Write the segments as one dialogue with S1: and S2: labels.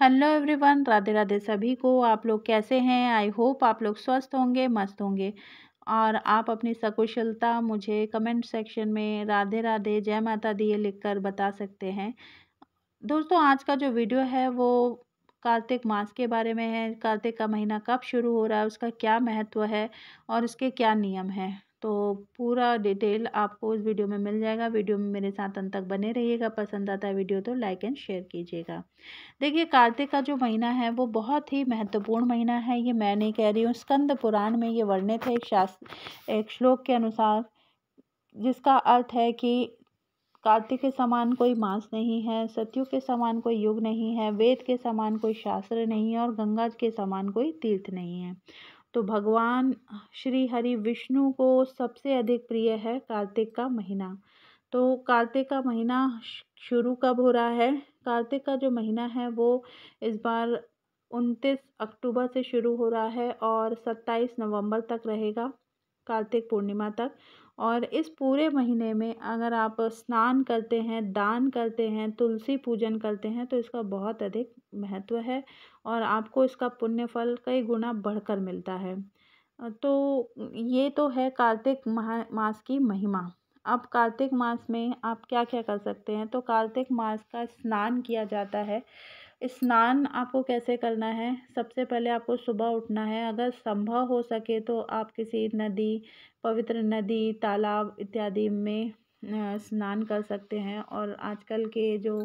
S1: hello everyone Radhe Radhe सभी को आप लोग कैसे हैं आई होप आप लोग स्वस्थ होंगे मस्त होंगे और आप अपनी सकुशलता मुझे कमेंट सेक्शन में राधे राधे जय माता दी लिखकर बता सकते हैं दोस्तों आज का जो वीडियो है वो कार्तिक मास के बारे में है कार्तिक का महीना कब शुरू हो रहा है उसका क्या महत्व है और इसके क्या नियम हैं तो पूरा डिटेल आपको उस वीडियो में मिल जाएगा वीडियो में मेरे साथ अंत तक बने रहिएगा पसंद आता है वीडियो तो लाइक एंड शेयर कीजिएगा देखिए कार्तिक का जो महीना है वो बहुत ही महत्वपूर्ण महीना है ये मैं नहीं कह रही हूँ स्कंद पुराण में ये वर्णित है एक शास्त्र एक श्लोक के अनुसार जिसका अर्थ है कि कार्तिक के समान कोई मांस नहीं है सत्यु के समान कोई युग नहीं है वेद के समान कोई शास्त्र नहीं है और गंगा के समान कोई तीर्थ नहीं है तो भगवान श्री हरि विष्णु को सबसे अधिक प्रिय है कार्तिक का महीना तो कार्तिक का महीना शुरू कब हो रहा है कार्तिक का जो महीना है वो इस बार उनतीस अक्टूबर से शुरू हो रहा है और सत्ताईस नवंबर तक रहेगा कार्तिक पूर्णिमा तक और इस पूरे महीने में अगर आप स्नान करते हैं दान करते हैं तुलसी पूजन करते हैं तो इसका बहुत अधिक महत्व है और आपको इसका पुण्य फल कई गुना बढ़कर मिलता है तो ये तो है कार्तिक महा मास की महिमा अब कार्तिक मास में आप क्या क्या कर सकते हैं तो कार्तिक मास का स्नान किया जाता है स्नान आपको कैसे करना है सबसे पहले आपको सुबह उठना है अगर संभव हो सके तो आप किसी नदी पवित्र नदी तालाब इत्यादि में स्नान कर सकते हैं और आजकल के जो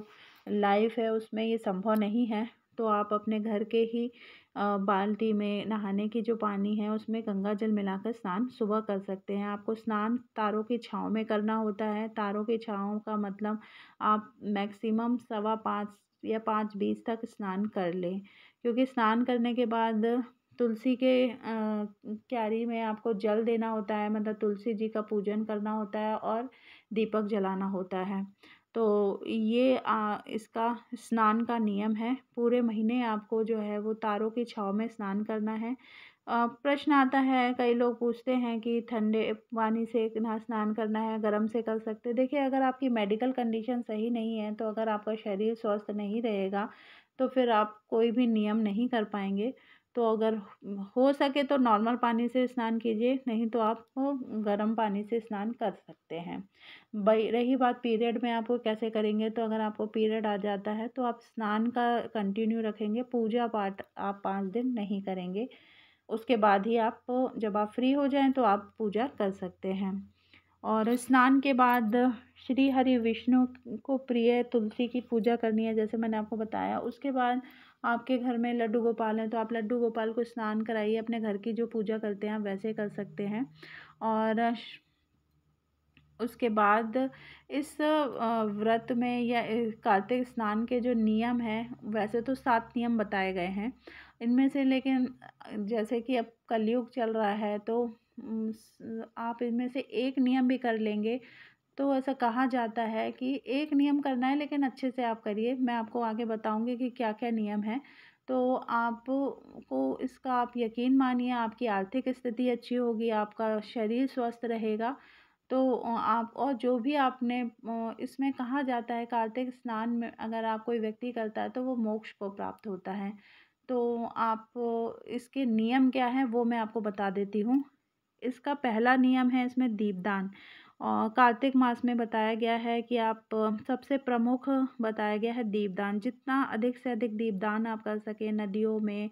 S1: लाइफ है उसमें ये संभव नहीं है तो आप अपने घर के ही बाल्टी में नहाने की जो पानी है उसमें गंगा जल मिलाकर स्नान सुबह कर सकते हैं आपको स्नान तारों की छाँव में करना होता है तारों की छाँव का मतलब आप मैक्सिमम सवा पाँच या पाँच बीस तक स्नान कर लें क्योंकि स्नान करने के बाद तुलसी के क्यारी में आपको जल देना होता है मतलब तुलसी जी का पूजन करना होता है और दीपक जलाना होता है तो ये इसका स्नान का नियम है पूरे महीने आपको जो है वो तारों की छाव में स्नान करना है प्रश्न आता है कई लोग पूछते हैं कि ठंडे पानी से ना स्नान करना है गर्म से कर सकते देखिए अगर आपकी मेडिकल कंडीशन सही नहीं है तो अगर आपका शरीर स्वस्थ नहीं रहेगा तो फिर आप कोई भी नियम नहीं कर पाएंगे तो अगर हो सके तो नॉर्मल पानी से स्नान कीजिए नहीं तो आप गर्म पानी से स्नान कर सकते हैं रही बात पीरियड में आप कैसे करेंगे तो अगर आपको पीरियड आ जाता है तो आप स्नान का कंटिन्यू रखेंगे पूजा पाठ आप पाँच दिन नहीं करेंगे उसके बाद ही आप जब आप फ्री हो जाएं तो आप पूजा कर सकते हैं और स्नान के बाद श्री हरि विष्णु को प्रिय तुलसी की पूजा करनी है जैसे मैंने आपको बताया उसके बाद आपके घर में लड्डू गोपाल हैं तो आप लड्डू गोपाल को स्नान कराइए अपने घर की जो पूजा करते हैं वैसे कर सकते हैं और उसके बाद इस व्रत में या कार्तिक स्नान के जो नियम हैं वैसे तो सात नियम बताए गए हैं इनमें से लेकिन जैसे कि अब कलयुग चल रहा है तो आप इनमें से एक नियम भी कर लेंगे तो ऐसा कहा जाता है कि एक नियम करना है लेकिन अच्छे से आप करिए मैं आपको आगे बताऊंगी कि क्या क्या नियम है तो आप को इसका आप यकीन मानिए आपकी आर्थिक स्थिति अच्छी होगी आपका शरीर स्वस्थ रहेगा तो आप और जो भी आपने इसमें कहा जाता है कार्तिक स्नान में अगर आप कोई व्यक्ति करता है तो वो मोक्ष को प्राप्त होता है तो आप इसके नियम क्या हैं वो मैं आपको बता देती हूँ इसका पहला नियम है इसमें दीपदान और कार्तिक मास में बताया गया है कि आप सबसे प्रमुख बताया गया है दीपदान जितना अधिक से अधिक दीपदान आप कर सकें नदियों में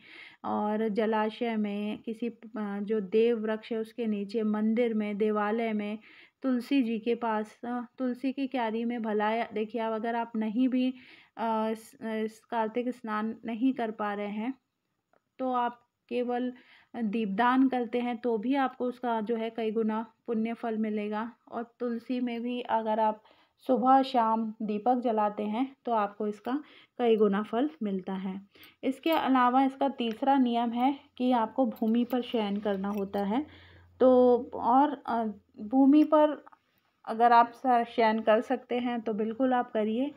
S1: और जलाशय में किसी जो देव वृक्ष है उसके नीचे मंदिर में देवालय में तुलसी जी के पास तुलसी की क्यारी में भला देखिए आप अगर आप नहीं भी इस कार्तिक स्नान नहीं कर पा रहे हैं तो आप केवल दीपदान करते हैं तो भी आपको उसका जो है कई गुना पुण्य फल मिलेगा और तुलसी में भी अगर आप सुबह शाम दीपक जलाते हैं तो आपको इसका कई गुना फल मिलता है इसके अलावा इसका तीसरा नियम है कि आपको भूमि पर शयन करना होता है तो और भूमि पर अगर आप शयन कर सकते हैं तो बिल्कुल आप करिए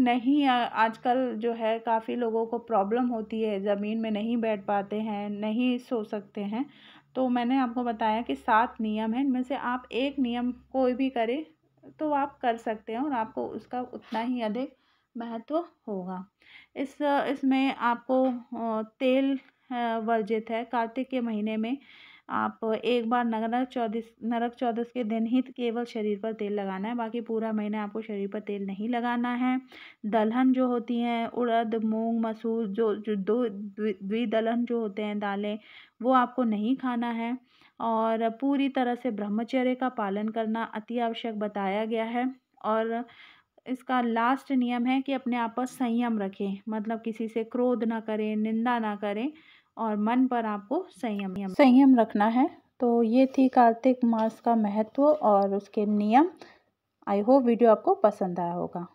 S1: नहीं आजकल जो है काफ़ी लोगों को प्रॉब्लम होती है ज़मीन में नहीं बैठ पाते हैं नहीं सो सकते हैं तो मैंने आपको बताया कि सात नियम हैं इनमें से आप एक नियम कोई भी करें तो आप कर सकते हैं और आपको उसका उतना ही अधिक महत्व होगा इस इसमें आपको तेल वर्जित है कार्तिक के महीने में आप एक बार नरक चौदस नरक चौदस के दिन ही केवल शरीर पर तेल लगाना है बाकी पूरा महीने आपको शरीर पर तेल नहीं लगाना है दलहन जो होती हैं उड़द मूंग मसूर जो जो दो द्वि दलहन जो होते हैं दालें वो आपको नहीं खाना है और पूरी तरह से ब्रह्मचर्य का पालन करना अति आवश्यक बताया गया है और इसका लास्ट नियम है कि अपने आप पर संयम रखें मतलब किसी से क्रोध ना करें निंदा ना करें और मन पर आपको संयम संयम रखना है तो ये थी कार्तिक मास का महत्व और उसके नियम आई होप वीडियो आपको पसंद आया होगा